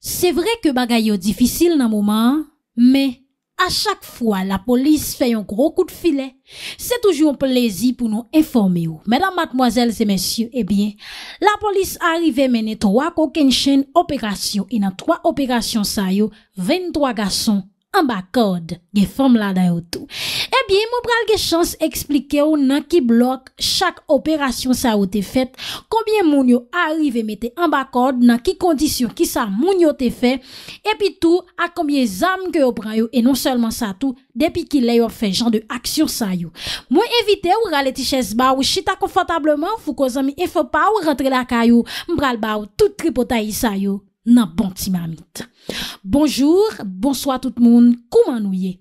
Se vre ke bagay yo difisil nan mouman, me, a chak fwa la polis fe yon gro kou de file, se toujou plizi pou nou informe yo. Medan matmoazel se mensyou, ebyen, eh la polis arive menet wako ken chen operasyon, inan 3 operasyon sa yo, 23 gason. Mba kode, ge fom la dayo tou. Ebyen, eh mou pral ge chans eksplike ou nan ki blok chak operasyon sa ou te fet, konbyen moun yo arive mete mba kode nan ki kondisyon ki sa moun yo te fet, epi tou a konbyen zam ge yo pran yo, e non selman sa tou, depi ki le yo fe jan de aksyon sa yo. Mwen evite ou rale ti ches ba ou chita konfantableman, fou ko zami e fop pa ou rentre la kayo, mbral ba ou tout tripotayi sa yo. nan bon ti mamit. Bonjour, bonsoi tout moun, kouman nou ye?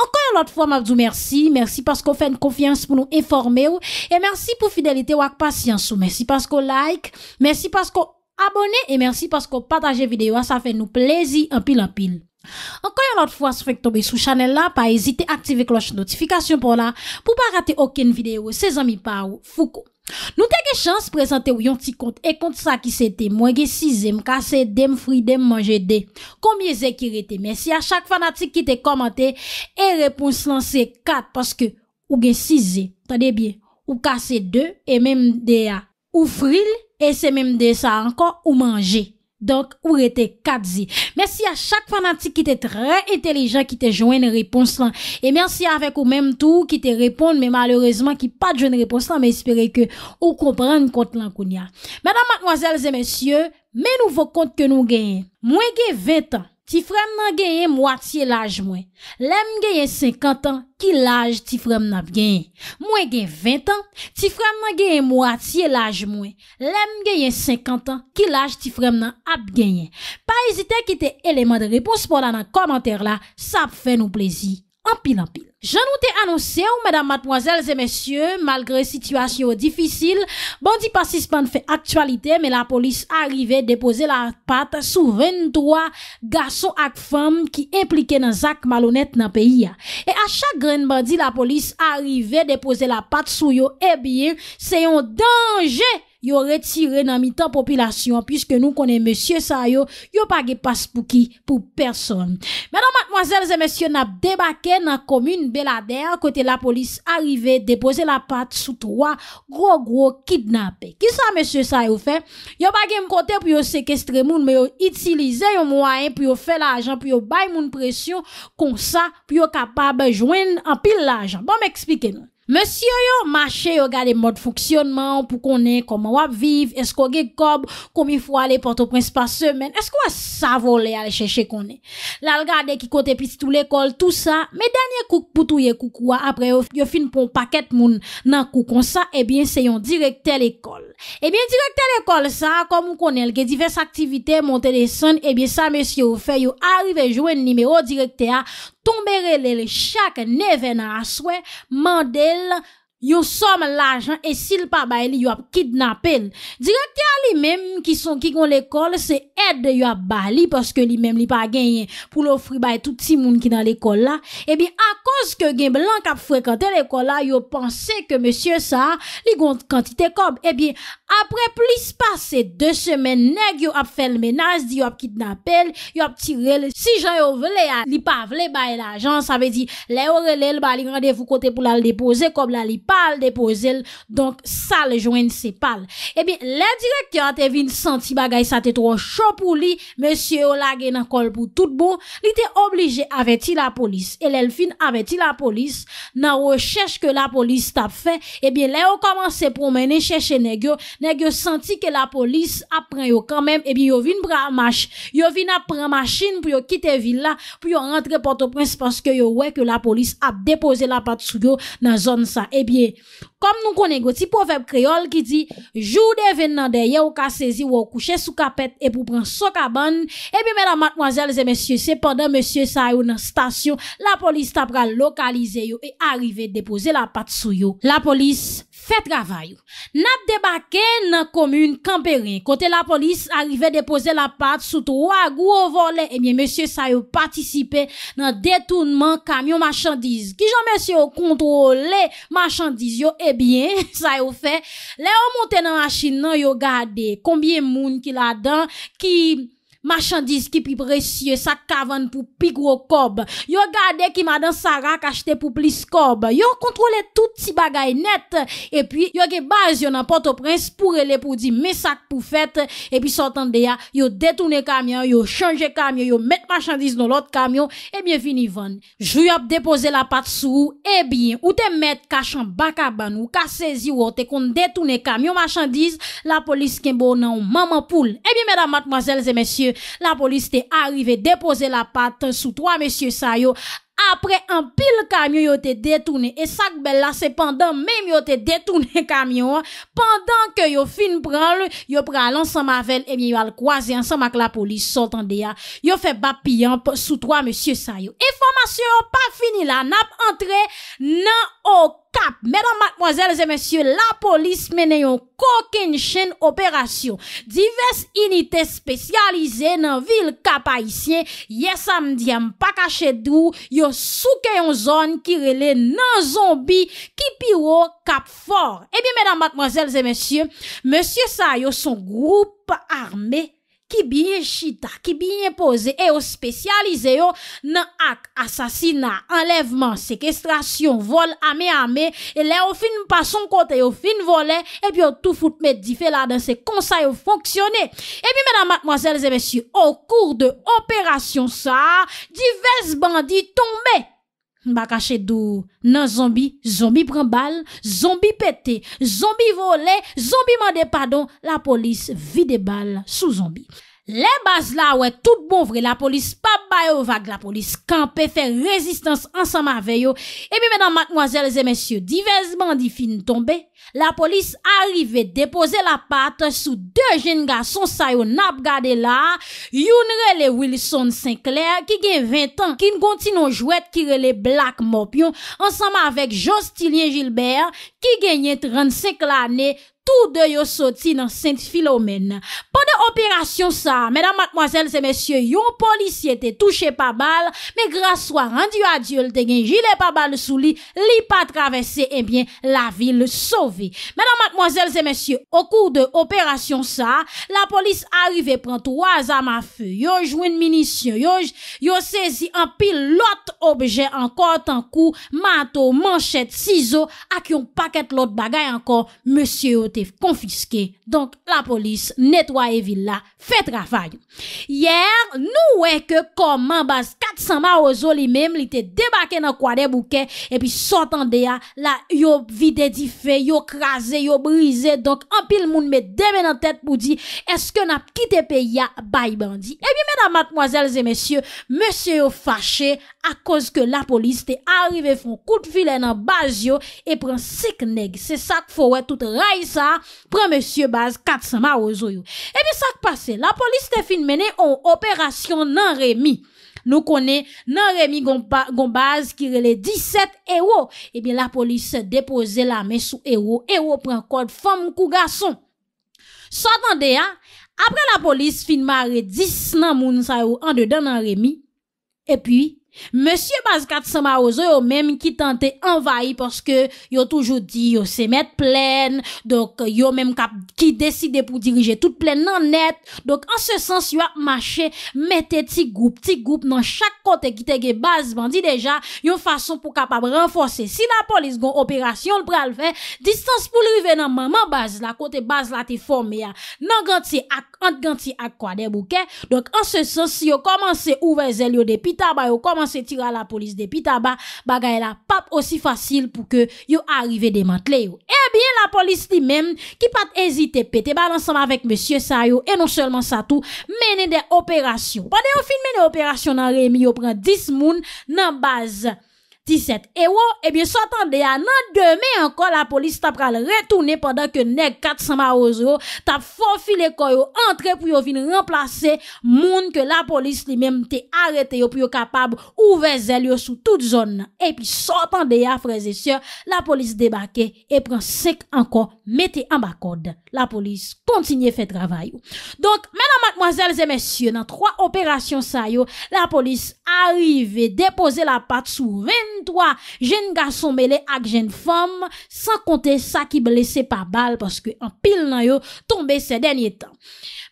Enkoyan lot fwa ma djou mersi, mersi paskou fèn konfians pou nou informe ou, e mersi pou fidelite wak pasyans ou, mersi paskou like, mersi paskou abone, e mersi paskou pataje videyo, a sa fè nou plezi anpil anpil. Enkoyan lot fwa se fèk tobe sou chanel la, pa ezite aktive kloche notifikasyon pou la, pou pa rate okèn videyo, se zami pa ou, foukou. Nou te ge chans prezante ou yon ti kont, e kont sa ki se te, mwen ge 6 zem, kase dem, fri dem, manje de. Kombye zekire te, mersi a chak fanatik ki te komante, e repons lan se 4, paske ou ge 6 zem, tade bie, ou kase 2, e mem de a, ou fril, e se mem de sa anko, ou manje. Donk ou rete kadzi Mersi a chak fanatik ki te tre intelijan Ki te jwen reponslan E mersi avek ou menm tou ki te repon Men malorezman ki pa jwen reponslan Men espere ke ou kompran kont lankounya Mèdam matnoazèl zè mèsyè Mè nou vò kont ke nou genye Mwen genye 20 an Ti frem nan genyen mwa ti e laj mwen. Lem genyen 50 an ki laj ti frem nan ap genyen. Mwen genyen 20 an, ti frem nan genyen mwa ti e laj mwen. Lem genyen 50 an ki laj ti frem nan ap genyen. Pa ezite ki te eleman de repos pola nan komenter la, sa ap fe nou plezi. Jan nou te anonsè ou mèdam matmwazèl zè mèsyè, malgre situasyon difisil, bandi pasispan fè aktualite, mè la polis arive depose la pat sou 23 gason ak fèm ki implike nan Zak Malonet nan peyi ya. E a chagren bandi la polis arive depose la pat sou yo ebir, eh seyon danje yon. Yo retire nan mitan popilasyon Piske nou konen monsye sa yo Yo page pas pou ki pou person Menon matmwazel ze monsye nap debake nan komine belader Kote la polis arrive depose la pat sou 3 gro gro kidnap Ki sa monsye sa yo fe? Yo page mkote pou yo sekestre moun Me yo itilize yo mwaen pou yo fe la ajan Pou yo bay moun presyon Kon sa pou yo kapab joen an pil la ajan Bon m ekspike nou Monsi yo yo mache yo gade mod foksyonman pou konen koma wap viv, esko ge kob komi fwa le poto prinspa semen, eh esko wa savon le ale cheche konen. La l gade ki kote piti tou lekol tout sa, me danyen kouk boutou ye kouk wap apre yo fin pou paket moun nan kouk kon sa, ebyen se yon direkte lekol. Ebyen direkte an ekol sa, kom ou konel, ge divers aktivite monte de san, ebyen sa mesyo ou feyo arive jwen nimeyo direkte a, tombe relele chak nevena aswe, mandel. yo som l ajan e si l pa baye li yo ap kidnapel direk te a li mem ki son ki gon l ekol se ed de yo ap baye li paske li mem li pa genye pou lo fri baye touti moun ki nan l ekol eh la e bi a koske gen blan kap frekante l ekol la yo panse ke monsie sa li gon kantite kob e eh bi apre plis pase de semen neg yo ap fel menas di yo ap kidnapel yo ap tirel si jan yo vle li pa vle baye l ajan sa ve di le yo relel ba li randevou kote pou la l depose kob la li pirel pa al depoze l, donk sa le joen se pal. Ebi, le direk ki an te vin santi bagay sa te tro chou pou li, monsye yo lage nan kol pou tout bo, li te oblije aveti la polis. E lel fin aveti la polis, nan wo chesh ke la polis tap fe, ebi le yo komanse promene cheshe negyo negyo santi ke la polis ap pren yo kanmem, ebi yo vin bra yo vin ap pren masin pou yo kite villa, pou yo rentre porto prince paske yo wey ke la polis ap depoze la pat sou yo nan zon sa. Ebi Kom nou kon negoti povep kreol ki di Jou de ven nan deye ou ka sezi ou ou kouche sou kapet E pou pran sou kaban E bi mena matmwazel ze monsye se Pendan monsye sa yo nan stasyon La polis tapra lokalize yo E arrive depose la pat sou yo La polis Fè travayou, nat debake nan komune kamperen, kote la polis arrive depose la pat sou tou wag ou o vole, e bie mèsyè sa yo patisipe nan detounman kamyon machandiz. Ki jan mèsyè yo kontrole machandiz yo, e bie sa yo fe, le yo monte nan asin nan yo gade, konbien moun ki la dan ki... Machandise ki pi presye Sak kavan pou pi gro kob Yo gade ki madan sarak Ache te pou plis kob Yo kontrole tout ti bagay net E pi yo ge baz yo nan Port-au-Prince Pour ele pou di me sak pou fet E pi sotan de ya Yo detoune kamyon Yo chanje kamyon Yo met machandise nou lot kamyon E biye vini van Jou yo ap depose la pat sou E eh biye ou te met kachan baka ban Ou kasezi ou o te kont detoune kamyon Machandise la polis kembo nan mamapoul E biye medan matmazelze mesye la polis te arrive depose la pat sou 3 monsie sa yo apre an pil kamyon yo te detoune e sak bel la se pandan mèm yo te detoune kamyon pandan ke yo fin pral yo pral an san mavel e mi yo al kwaze an san mak la polis yo fe bap piyamp sou 3 monsie sa yo informasyon pa fini la nap entre nan ok Kap, mèdan matmoazèl zè mèsyè, la polis mènen yon kokèn chèn operasyon. Divers inite spesyalize nan vil kap aisyen. Ye samdiam pakache drou, yo souke yon zon ki rele nan zombi ki piwo kap for. E eh bi mèdan matmoazèl zè mèsyè, mèsyè sa yo son groupe armè. Ki binye chita, ki binye pose, e yo spesyalize yo nan ak, asasina, enleveman, sekestrasyon, vol, ame ame, e le yo fin pason kote, yo fin vole, e pi yo tout fout met di fe la dan se konsay yo fonksyone. E pi menan mademoiselles et messieurs, au cours de opération sa, divers bandit tombè. Mba kache dou nan zombi, zombi pren bal, zombi pete, zombi vole, zombi mande padon, la polis vide bal sou zombi. Le bas la wè tout bon vre, la polis pa bayo wak, la polis kampe, fè rezistans ansama veyo. E bi menan, madmoazelze, mensyo, divez bandi fin tombe, la polis arive depoze la pat sou de jen ga son sayo nap gade la. Youn rele Wilson Sinclair, ki gen 20 an, ki ngon ti non jwet, ki rele Black Mopion, ansama vek Jostilien Gilbert, ki genyen 35 la ney. Souti nan Sint Filomen Po de operasyon sa Medan matmoazel se mesye yon polis Yete touche pa bal Me graswa rendu adyol te genjile Pa bal sou li, li pa travesse Ebyen eh la vil sove Medan matmoazel se mesye O kou de operasyon sa La polis arive pran 3 ama fe Yon jwen minisyon Yon sezi an pil lot obje An kote, an kou, mato, manchet Sizo, ak yon paket Lot bagay an kou, mesye yote konfiske, donk la polis netwaye villa, fe trafay Yer, nou we ke koman bas 400 mar ozo li mem li te debake nan kwa de bouke e pi sotan de ya yo vide di fe, yo krasen yo brise, donk an pil moun me deme nan tet pou di, eske na ki te pe ya bay bandi E bi mena matmoazelze mesye mesye yo fache, a koz ke la polis te arrive fon kout vile nan baz yo, e pren sik neg se sak fowe tout ray sa Pren monsye baz kat sa ma o zo yo Ebi sa k pase la polis te fin mene On operasyon nan remi Nou kone nan remi Gon baz ki rele 17 ewo Ebi la polis se depose La men sou ewo Ewo pren kod fom kou gason Sa tan de ya Apre la polis fin mare 10 nan moun sa yo An de dan nan remi Ebi Monsie Baz Kat Sama Ozo yo menm ki tante envahi Porske yo toujou di yo se met plen Dok yo menm kap ki deside pou dirije tout plen nan net Dok an se sens yo ap mache Mete ti goup ti goup nan chak kote ki tege Baz Bandi deja Yo fason pou kap ap renfose Si la polis gon operasyon l pral fe Distans pou lrive nan manman Baz La kote Baz la te forme ya Nan ganti ak ant ganti ak kwa de bouke Dok an se sens yo komanse ouwe zel yo de pitaba yo komanse se tira la polis de pitaba bagay la pap osi fasil pou ke yo arrive de mantle yo. Ebyen eh la polis li men ki pat ezite pete balansan va vek monsye sa yo e non selman sa tou menen de operasyon. Pade yo fin menen operasyon nan remi yo pren 10 moun nan baz Ewo, ebyen sotan deya, nan deme ankon la polis tap pral retounen padan ke neg 400 maroz yo tap fonfile koyo antre pou yo vin remplase moun ke la polis li menm te arete yo pou yo kapab ouve zel yo sou tout zon nan. Epy sotan deya freze syo, la polis debake e pran sek ankon mette an bakod. La polis kontinye fe travay yo. Donk, menan makmoazel zemesyo, nan 3 operasyon sa yo, la polis arive depose la pat sou 20 Toa jen gason mele ak jen fom San konte sa ki blese pa bal Paske an pil nan yo Tombe se denye tan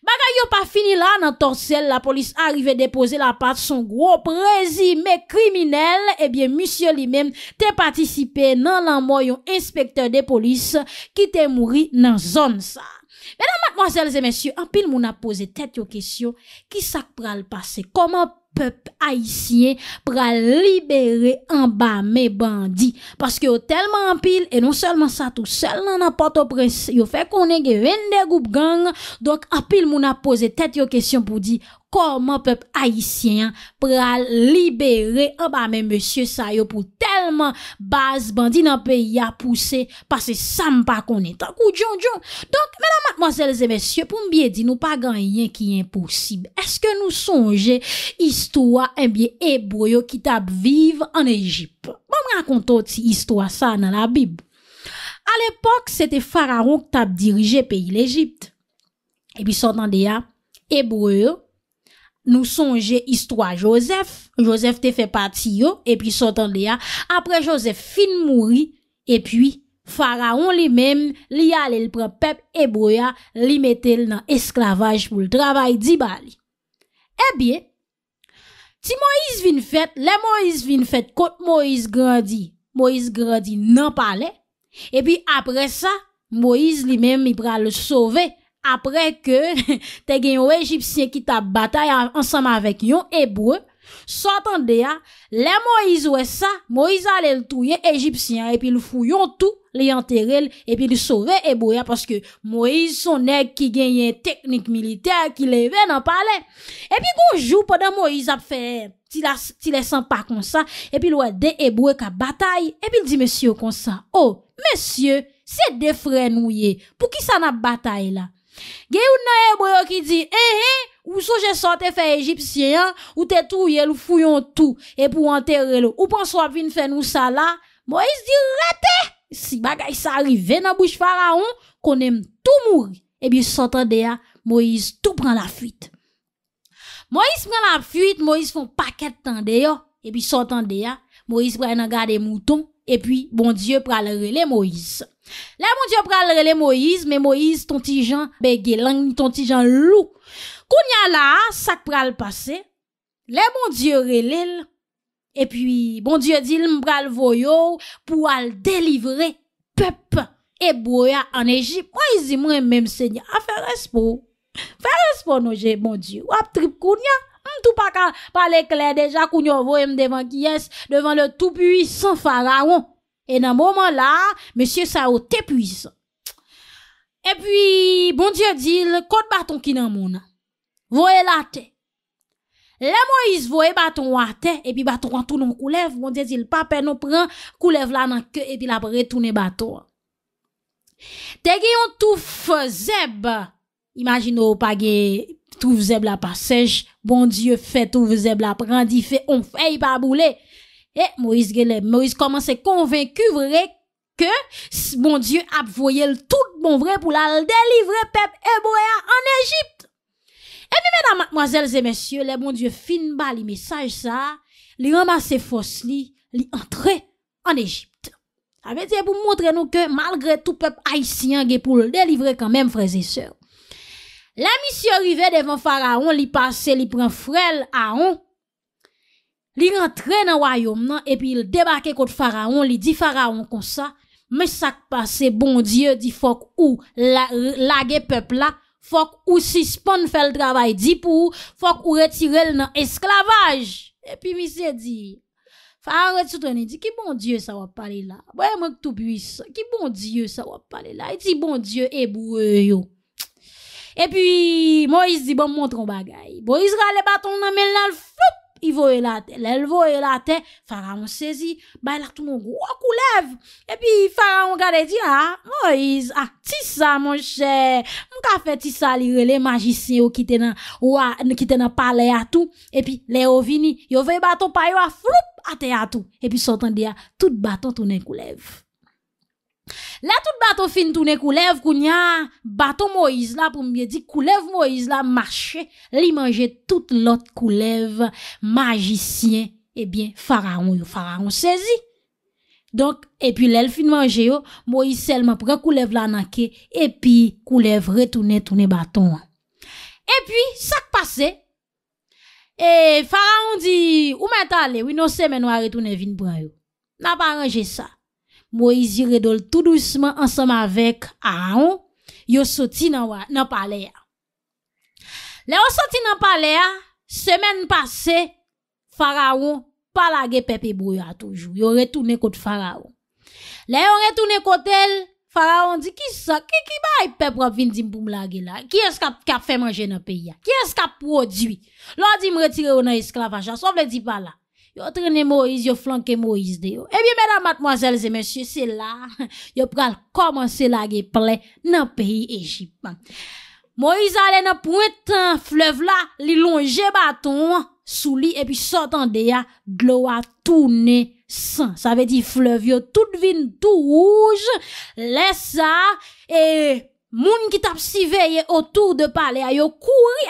Bagay yo pa fini la nan torsel La polis arrive depose la pat Son gro prezi me kriminel Ebyen eh musye li men te patisipe Nan lanmoy yon inspektor de polis Ki te mouri nan zon sa Mè nan makwansèl zè mèsyè, anpil moun apose tèt yo kèsyon, ki sak pral pase? Koman pep haisyen pral libere anba mè bandi? Paske yo telman anpil, e non selman sa tou sel nan anpato prensi, yo fe konen ge vende goup ganga. Donk anpil moun apose tèt yo kèsyon pou di, koman pep haisyen pral libere anba mè mèsyè sa yo pou tèlman? Sèlman baz bandi nan peyi a pousse pasè sam pa konen tak ou djon djon. Donk menan matmosele zè mesye pou mbiye di nou pa ganyen ki yon posib. Eske nou sonje istwa mbiye ebroyo ki tab vive an Egypt. Bon mrakonto ti istwa sa nan la bib. A l'epok sète fararon ki tab dirije peyi l'Egypt. Ebi sotan deya ebroyo. Nou sonje istwa Josef, Josef te fe pati yo, e pi sotan de ya. Apre Josef fin mouri, e pi faraon li men, li ale li pre pep ebouya, li metel nan esklavaj pou l travay di bali. E biye, ti Moise vin fet, le Moise vin fet kote Moise grandi, Moise grandi nan pale. E pi apre sa, Moise li men mi pre le sove. apre ke te genyo Ejipsyen ki ta batay ansama vek yon Ebre, so atan de ya, le Moise we sa, Moise ale l touye Ejipsyen, epi l fou yon tou, le yantere l, epi l sou re Ebre, paske Moise son ek ki genye teknik militer ki le ve nan pale. Epi gounjou poden Moise ap fe, ti le san pa konsan, epi l we de Ebre ka batay, epi l di monsye konsan, o, monsye, se defren ou ye, pou ki sa oh, na batay la? Gè ou nan e boyo ki di, ehe, eh, ou so jè sote fè egipsyen, ou te tou yè lou fuyon tou, e pou anterre lou. Ou pan so avin fè nou sa la, Moïse di rate, si bagay sa arrive nan bouche faraon, konem tou mouri, e bi sotan deya, Moïse tou pran la fuit. Moïse pran la fuit, Moïse fon paket tan deya, e bi sotan deya, Moïse pran nan gade mouton, e bi bon diyo pran le rele Moïse. Le moun diyo pral rele Moïse, me Moïse ton ti jan begelang, ton ti jan louk. Kounya la, sak pral pase, bon le moun diyo rele, e pi moun diyo dil mpral voyo pou al delivre pep e boya an Egypt. Moïse ime mèm sènya, a fè respo, fè respo nou jè moun diyo. A ptrip kounya, an tou pa kal pale kler deja kounyo voye m devan kyes, devan le tout pui san faraon. E nan mouman la, Monsie bon Sao te puise. E pi, bon Diyo dil, kote baton ki nan moun. Voe la te. Le Moise voe baton wa te, e pi baton kwa tout nou koulev. Bon Diyo dil, pape nou pren, koulev la nan ke, e pi la pre tout nou baton. Te ge yon touf zeb, imagino pa ge touf zeb la pa sej, bon Diyo fe touf zeb la pren, di fe onf e yi pa boule. Et eh, Moïse commence Moïse commence convaincu vrai que bon Dieu a le tout bon vrai pour la délivrer peuple pep en Égypte. Égypte. Eh et mesdames, mesdames et messieurs, le bon Dieu fin les les messages sa, li ramase force, li, li entre en Égypte. Ça veut pour montrer que que, tout, malgré tout haïtien haïtien, pour le délivrer quand même, frères et sœurs. La mission devant devant Pharaon, li passe, li prend à Aaron. Li rentre nan wayom nan, puis il debake kote Pharaon li di pharaon comme sa, mais ça passe bon dieu di fok ou la, peuple la, fok ou faire le travail di pou, fok ou retirer le esclavage. Et puis, se di, dit pharaon dit, « Qui bon dieu sa va parler la? moi que tout puissant ki bon dieu ça va parler là Il dit, « bon dieu ebou yo. puis, Moïse dit, « bon montre bagay. Bo isra les baton nan men le le Ivo e la te, lelvo e la te, faramon sezi, bay lak tou moun wak ou lev. E pi faramon gade di a, ah, mou iz ak ah, tisa moun chè, mou ka fe tisa li re le majisi ou ki te nan pale atou. E pi le ovini, yo ve baton payo a froup ate atou. E pi sotan di a, tout baton tou nen kou lev. La tout bato fin toune koulev kou nya bato Moïse la pou mwenye di koulev Moïse la mache li manje tout lot koulev majisyen e eh bien faraon yo, faraon sezi. Donk e pi lel fin manje yo, Moïse selman pou ka koulev la nake e pi koulev re toune, toune bato. E pi sak pase, faraon di ou non, men tale, wino se menwa re toune vin pran yo, nan pa anje sa. Moizi redol tout douceman ansanm avek a an, yo soti nan palea. Le yo soti nan palea, semen pase, faraon palage pepe brou ya toujou. Yo retoune kote faraon. Le yo retoune kote el, faraon di, ki sa, ki ki bay pepe wap vin di m pou m lage la? Ki eska ka fe manje nan peya? Ki eska pou odwi? Lo di m retire ou nan esklavajas, ou vle di pala? Yo traîné Moïse, yo flanqué Moïse Eh bien, mesdames, mademoiselles et messieurs, c'est là, yo pral commencer la guerre dans le pays Égypte. Moïse allait dans pointe fleuve là, li longe bâton sous lui et puis sortant de ya, l'eau a tourné sang. Ça veut dire fleuve tout vin tout rouge. Laisse ça et Moun ki tap si veye otour de pale a yo kouri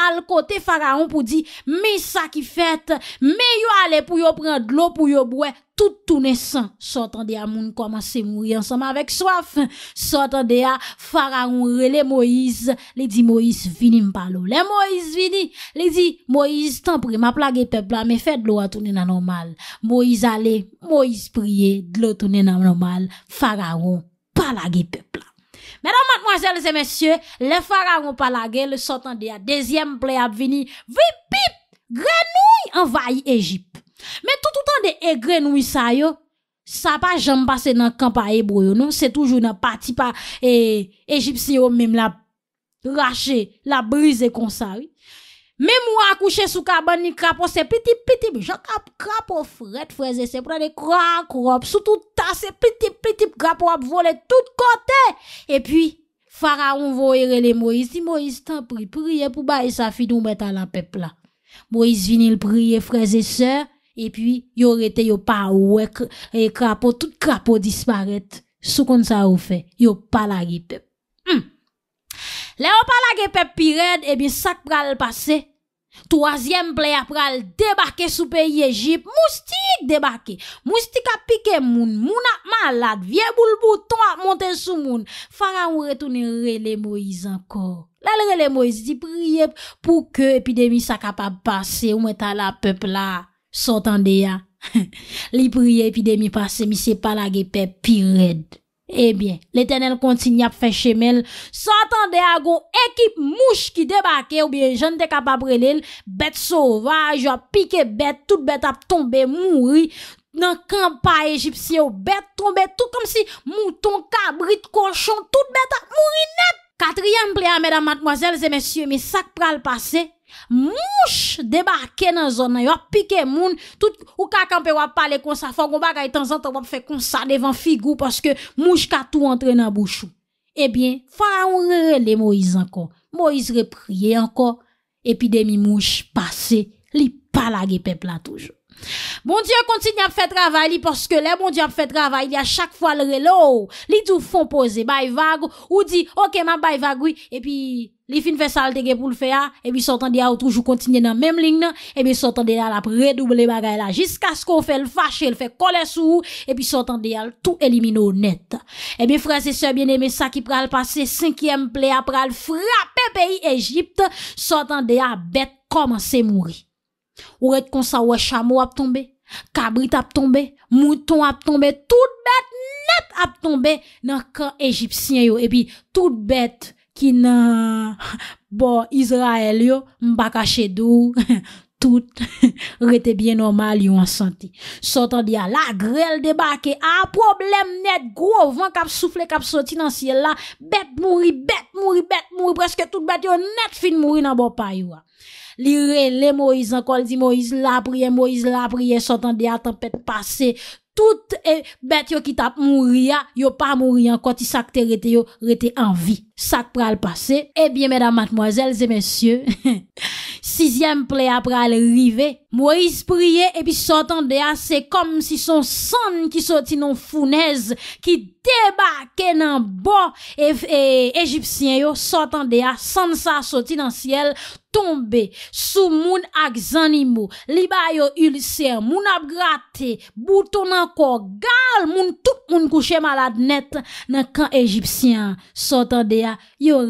al kote faraon pou di, me sa ki fet, me yo ale pou yo pren dlo pou yo boue, tout toune san. Sotan de a moun koman se mouye ansama vek swaf. Sotan de a faraon rele Moïse, le di Moïse vini mpalou. Le Moïse vini, le di Moïse tan pri mapla ge pepla, me fet dlo a toune nan anmal. Moïse ale, Moïse priye, dlo toune nan anmal. Faraon pala ge pepla. Mè nan matmwazèl zè mèsyè, le fara wopalage, le sotan de a dezyem ple ap vini, vipip, grenoui, envayi Ejip. Mè tout ou tan de e grenoui sa yo, sa pa jambase nan kamp a Ebro yo nou, se toujou nan pati pa Ejip si yo mèm la rache, la brise kon sa yo. Même moi, ou accouché sous cabane ni crapaud, c'est petit petit, j'en cap crapaud fret, frère, c'est prendre des crocs, sous tout ta, c'est petit petit, crapaud à voler tout côté. Et puis, Pharaon voyait les Moïse, dit Moïse, t'en prie, priez pour bailler sa fille, nous mettre à la peuple là. Moïse vient, il prier, frères et sœurs, et puis, il rete yo pas ouais et crapaud, tout crapaud disparaît. Sous qu'on ça il fait, yo pas la peuple. Le ou palage pep pired, ebi sak pral pase. Troasyem pleyap pral debake sou peyi Ejip, mousti debake. Mousti ka pike moun, moun ak malad, vie boulbou ton ak monte sou moun. Fara ou retounen rele Moise ankor. Le rele Moise di priye pou ke epidemi sak apap pase ou metan la pep la. Sotan de ya. Li priye epidemi pase, mi se palage pep pired. Ebyen, l'eternel kontin yap fè chemel, satan de a go ekip mouch ki debake oubyen jante kap ap brelil, bet sovaj, jwa pike bet, tout bet ap tombe mouri, nan kampa egipsye ou bet tombe tout kom si mouton, kabrit, konchon, tout bet ap mouri net. Katriyem pleya, medan matmoazel, zemesye, mi sak pral pase. Mouche debake nan zon nan yo Pike moun Tout ou kakampe wap pale konsa Fogon bagay tanzantan wap fe konsa Devan figou Paske mouche katou entre nan bouchou Ebyen eh Fara ou re re le mouche ankon Mouche repriye ankon Epi demi mouche pase Li pala gepepla toujou Moun diyo kontini ap fe travay li Paske bon le moun diyo ap fe travay li A chak fwa le re lou Li djou fon pose Bay vagou Ou di Ok ma bay vagou Epi Li fin fè sa al tege pou l fè ya, e bi sotan de ya ou toujou kontinye nan menm ling nan, e bi sotan de ya la pre-double bagay la, jiska skou fè l fache, l fè kole sou, e bi sotan de ya l tou elimine ou net. E bi frase se biene me sa ki pral pase, 5e ple ap pral frape peyi Egypte, sotan de ya bet komanse mouri. Ou ret kon sa wè chamo ap tombe, kabrit ap tombe, mouton ap tombe, tout bet net ap tombe, nan kan Egyptien yo, e bi tout bet tombe, Ki nan, bon, Israel yo, mbaka chedou, tout, rete bien normal yo an santi. Sotan diya la, grel debake, a problem net, gro, van kap souffle, kap soti nan siye la, bet mouri, bet mouri, bet mouri, preske tout bet yo net fin mouri nan bo paywa. Li re, le Moïse an kol, di Moïse la priye, Moïse la priye, sotan diya, tempet pase, tout e bet yo ki tap mou ria, yo pa mou rian, kwa ti sakte rete yo rete anvi, sak pra al pase, ebyen medan matmoazel, zemensye, 6e ple apra al rive, mwoyis priye, epi sotan dea, se kom si son son ki soti non founèz, ki deba kenan bon, e egyptien yo, sotan dea, son sa soti nan siel, tombe, sou moun ak zanimou, liba yo ulse, moun ap gratè, boutou nan, encore gal moun tout moun couché malade net dans camp égyptien sortant de yo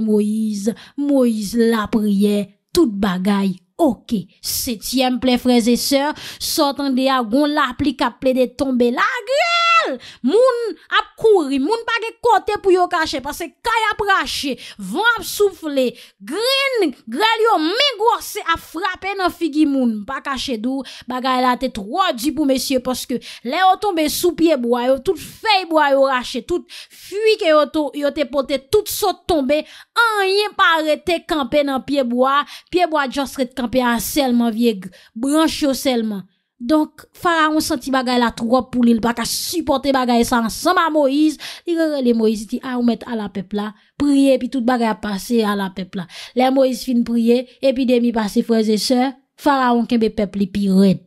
Moïse Moïse la prière tout bagaille Ok, setièm ple freze sè, sotan de a goun la pli ka ple de tombe la, grel, moun ap kouri, moun pa ge kote pou yo kache, pase kaya prache, vwap soufle, grin, grel yo mè gwase, ap frape nan figi moun, pa kache dour, bagay la te troj di pou mesye, paske le yo tombe sou piye bwa, yo tout fey bwa yo rache, tout fwi ke yo te pote, tout sot tombe, an yin pa arete kampe nan piye bwa, piye bwa just ret kampe, kampe seulement, selman vieg, branche seulement. Donc Pharaon senti bagaille la trop pou li, l supporter bagaille ça ensemble à Moïse, Il relé le Moïse dit a ou met à la peuple là, prier puis toute bagaille passer à la peuple là. Les Moïse fin prier épidémie passer frères et sœurs pharaon kembe peuple li red.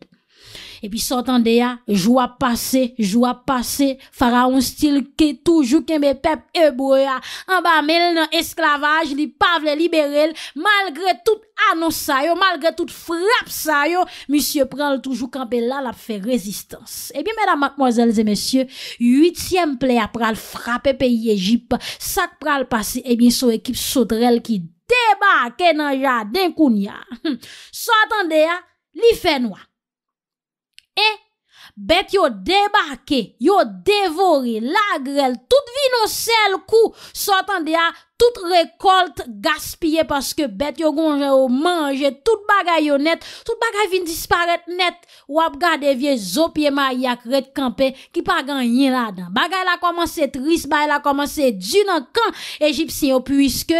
E pi sotan de ya, jwa pase, jwa pase, fara un stil ke toujou ke mbe pep ebouya. An ba mel nan esklavaj li pavle liberel, malgre tout anonsayon, malgre tout frapsayon, misye pral toujou ke mbe lal ap fe rezistans. E bi mena makmozelze mesye, yutiyem ple ap pral frape pe yejip, sak pral pase e bi sou ekip sotrel ki deba kenanja den kounya. Sotan de ya, li fe noua. E, bet yo debake, yo devori, lagrel, tout vinoselle kou, sotan de a, tout rekolt gaspye, paske bet yo gonje ou manje, tout bagay yo net, tout bagay vin disparet net, wap ga devye zopye ma yakret kampe, ki pa gan yin la dan. Bagay la komanse tris, bagay la komanse djunan kan, egipsyen yo, pwiske,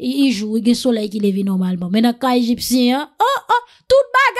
il joue, il y a soleil qui lève normalement. Mais dans le cas égyptien, hein, oh, oh, tout bas,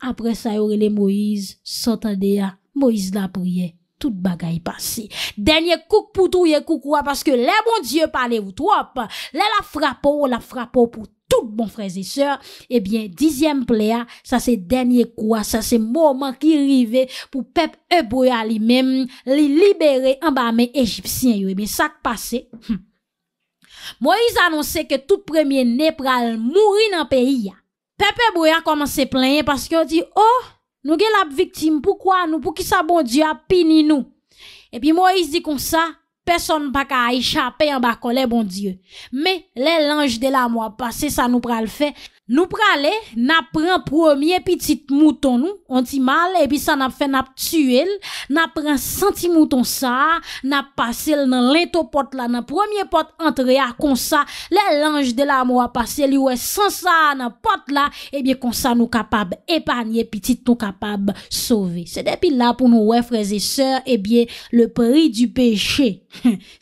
apre sa yore le Moïse sotande ya Moïse la pou ye tout bagay passe denye kouk pou tou ye kouk wap paske le mon dieu pale ou twop le la frapou la frapou pou tout bon freze seur ebyen eh dizyem ple ya sa se denye kou wap sa se mouman ki rive pou pep ebou ya li mem li libere en ba me egipsyen yo eh ebyen sa k passe Moïse anonse ke tout premye nepral mouri nan peyi ya Pepe Boya commencé à plaindre parce qu'il dit, oh, nous avons la victime, pourquoi nous, pour qui ça bon Dieu a pini nous? Et puis Moïse dit comme ça, personne pas qu'à échapper en bas bon Dieu. Mais les langes de la mort ça nous prend le fait. Nou prale, na pran promye pitit mouton nou, onti mal epi sa nap fe nap tue l na pran santi mouton sa nap pase l nan lento pot la nan promye pot antre ya konsa le lanj de la mou apase li we sansa nan pot la epi konsa nou kapab epanye pitit nou kapab sove se depi la pou nou we freze se epi le pri du peche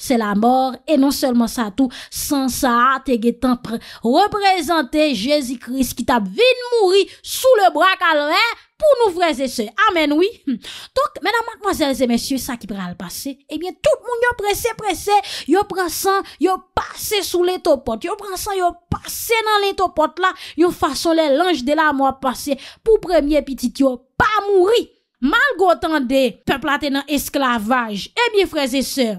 se la mor e non selman sa tout sansa te getan preprezante jezi kris ki tab vin mouri sou le brak al re pou nou freze se. Amen, oui. Tonk, mena matmazelze, mesyou, sa ki pral pase, ebyen, eh tout moun yo prese, prese, yo prasan, yo pase sou leto pot, yo prasan, yo pase nan leto pot la, yo fason le lanj de la mwa pase pou premye pitit yo pa mouri. Mal go tande, peplate nan esklavaj, ebyen, eh freze se,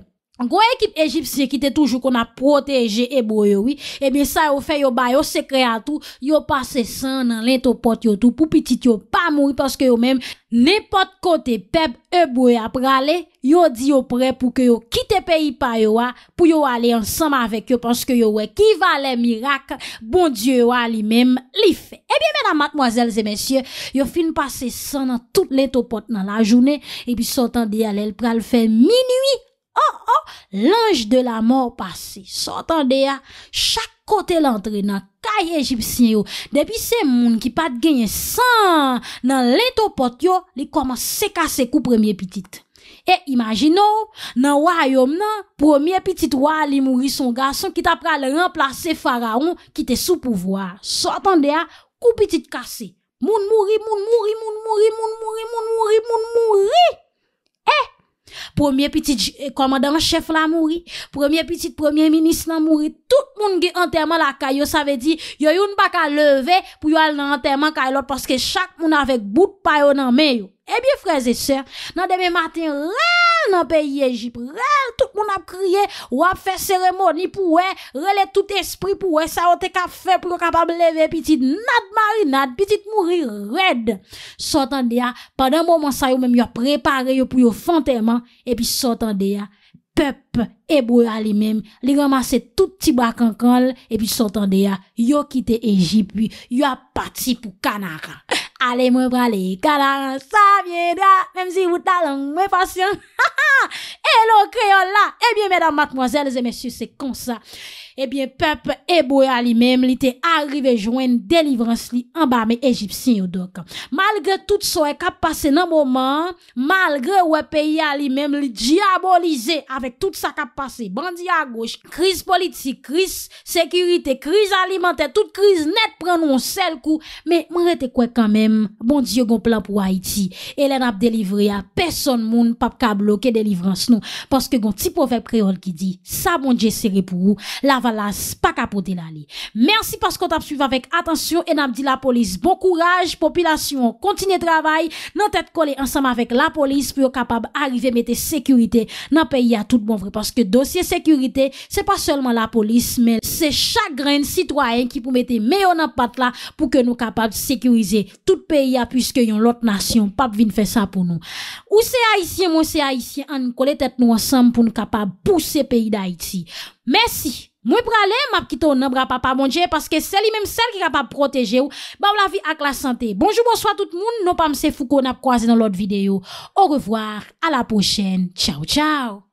Gwa ekip Ejipsye ki te toujou kon a proteje ebouye oui Ebyen eh sa ou fe yo bayo sekre atou Yo pase san nan lento pot yo tou Pou pitit yo pa moui Paske yo menm nepot kote peb ebouye a prale Yo di yo pre pou ke yo kite peyi pa yo a Pou yo ale ansam avek yo Paske yo wekiva le mirak Bon die yo a li menm li fe Ebyen eh menam matmoazelze mensyen Yo fin pase san nan tout lento pot nan la jounen Ebyen sa otan di alel prale fe minuyi lanj de la mor pase. Sotan de ya, chak kote lantre nan kaye egip sin yo, debi se moun ki pat genye san, nan lento pot yo, li koman se kase kou premye pitit. E, imagino, nan wanyom nan, premye pitit wali mouri son gason, ki tapra le remplase faraon, ki te sou pouvoar. Sotan de ya, kou pitit kase. Moun mouri, moun mouri, moun mouri, moun mouri, moun mouri, moun mouri, moun mouri! E, Premier petit eh, commandant chef la mouri, premier petit premier ministre la mouri, tout monde qui enterrement la kayo, ça veut dire, n'y yon pas qu'à lever pour aller al nan enterrement parce que chaque monde avec bout de paillot dans main yo. Eh bien frères et sœurs, dans demain matin, dans pays, Égypte. Rel, tout monde a ou ou fait fait pou pour relé tout esprit pou ça sa wote ka pour pou lever kapab leve pitit nad petite petit mouri red. Sotan pendant un moment ça sa a préparé pour prepare yo pou yo Et epi sotan de ya, pep ebou lui li petit li ramassé tout petit bakankan, epi sotan de ya, yo kite Egypt, yo parti parti pour Kanaka. Ale mwen brale gala, sa vye dra, menm si wou talan mwen fasyon, ha ha, e lo kreyon la, e bie menam matmozèl, zè mèsyou, se konsa. ebyen pep eboe alimem li te arive jwen delivrans li anba me egipsin yo do ka. Malgre tout so e kap pase nan mouman, malgre we peyi alimem li diabolize avek tout sa kap pase. Bandi a goch, kriz politik, kriz sekurite, kriz alimenter, tout kriz net pren nou an sel kou. Me mwen rete kwe kanmem, bondi yo gon plan pou Haiti e le nap delivre a person moun pap kablo ke delivrans nou paske gon ti pove preol ki di sa bondje sere pou ou. La pas capoter Merci parce qu'on t'a suivi avec attention et n'a dit la police. Bon courage, population. Continuez travail. Nan tête collée ensemble avec la police pour capable arriver mettre sécurité dans pays à tout bon vrai. Parce que dossier sécurité, c'est pas seulement la police, mais c'est chaque citoyen qui peut mettre meilleur dans patte là pour que nous capables de sécuriser tout pays puisque yon l'autre nation pas vin faire ça pour nous. Ou c'est haïtien, moi c'est haïtien, on coller tête nous ensemble pour nous de pousser pays d'Haïti. Merci. Mwen pralè, map kito nan bra pa pa moun dje, paske seli menm sel ki ka pa proteje ou, ba w la vi ak la sante. Bonjou, bonso a tout moun, non pa mse fou kon ap kwaze nan lot videyo. Ou revoar, a la pochen. Tchao, tchao.